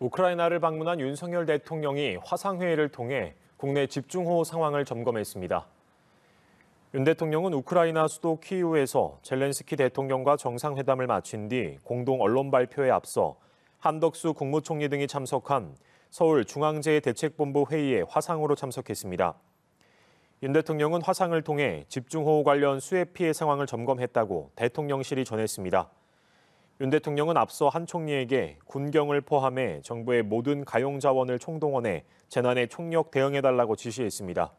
우크라이나를 방문한 윤석열 대통령이 화상회의를 통해 국내 집중호우 상황을 점검했습니다. 윤 대통령은 우크라이나 수도 키우에서 젤렌스키 대통령과 정상회담을 마친 뒤 공동 언론 발표에 앞서 한덕수 국무총리 등이 참석한 서울 중앙재해대책본부 회의에 화상으로 참석했습니다. 윤 대통령은 화상을 통해 집중호우 관련 수해 피해 상황을 점검했다고 대통령실이 전했습니다. 윤 대통령은 앞서 한 총리에게 군경을 포함해 정부의 모든 가용 자원을 총동원해 재난에 총력 대응해달라고 지시했습니다.